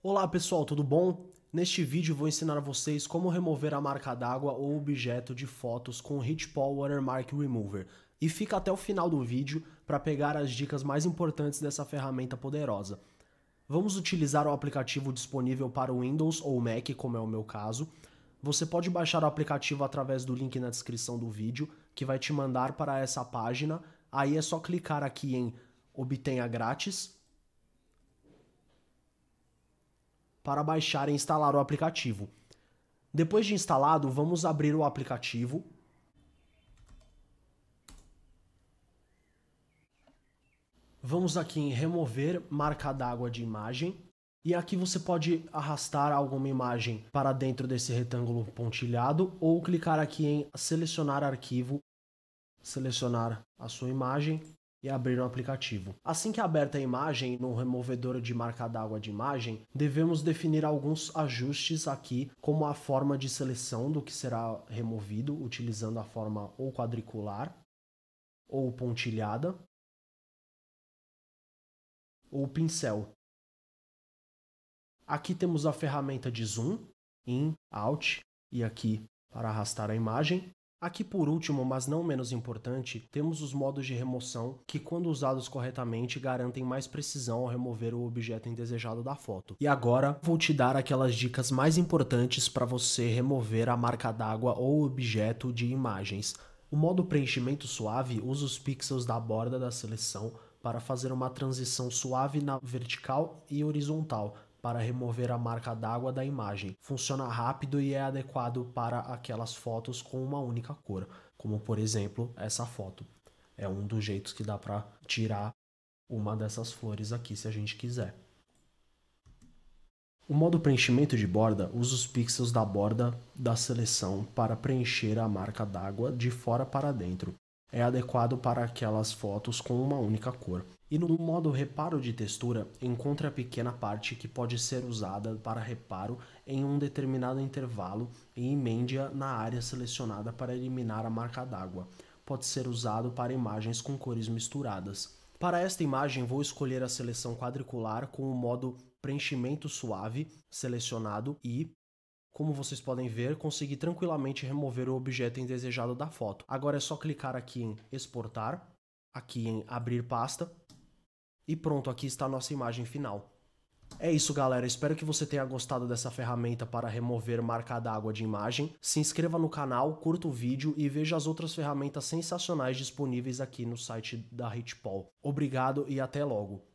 Olá pessoal, tudo bom? Neste vídeo vou ensinar a vocês como remover a marca d'água ou objeto de fotos com o Hitpol Watermark Remover. E fica até o final do vídeo para pegar as dicas mais importantes dessa ferramenta poderosa. Vamos utilizar o aplicativo disponível para Windows ou Mac, como é o meu caso. Você pode baixar o aplicativo através do link na descrição do vídeo, que vai te mandar para essa página. Aí é só clicar aqui em Obtenha Grátis para baixar e instalar o aplicativo. Depois de instalado, vamos abrir o aplicativo. Vamos aqui em remover marca d'água de imagem. E aqui você pode arrastar alguma imagem para dentro desse retângulo pontilhado ou clicar aqui em selecionar arquivo, selecionar a sua imagem e abrir o aplicativo. Assim que aberta a imagem no removedor de marca d'água de imagem, devemos definir alguns ajustes aqui, como a forma de seleção do que será removido, utilizando a forma ou quadricular, ou pontilhada, ou pincel. Aqui temos a ferramenta de zoom, in, out, e aqui para arrastar a imagem. Aqui por último, mas não menos importante, temos os modos de remoção que, quando usados corretamente, garantem mais precisão ao remover o objeto indesejado da foto. E agora vou te dar aquelas dicas mais importantes para você remover a marca d'água ou objeto de imagens. O modo preenchimento suave usa os pixels da borda da seleção para fazer uma transição suave na vertical e horizontal, para remover a marca d'água da imagem. Funciona rápido e é adequado para aquelas fotos com uma única cor, como por exemplo essa foto. É um dos jeitos que dá para tirar uma dessas flores aqui se a gente quiser. O modo preenchimento de borda usa os pixels da borda da seleção para preencher a marca d'água de fora para dentro. É adequado para aquelas fotos com uma única cor. E no modo reparo de textura, encontra a pequena parte que pode ser usada para reparo em um determinado intervalo e emende-a na área selecionada para eliminar a marca d'água. Pode ser usado para imagens com cores misturadas. Para esta imagem, vou escolher a seleção quadricular com o modo preenchimento suave selecionado e como vocês podem ver, consegui tranquilamente remover o objeto indesejado da foto. Agora é só clicar aqui em exportar, aqui em abrir pasta e pronto, aqui está a nossa imagem final. É isso, galera. Espero que você tenha gostado dessa ferramenta para remover marca d'água de imagem. Se inscreva no canal, curta o vídeo e veja as outras ferramentas sensacionais disponíveis aqui no site da Hitpol. Obrigado e até logo.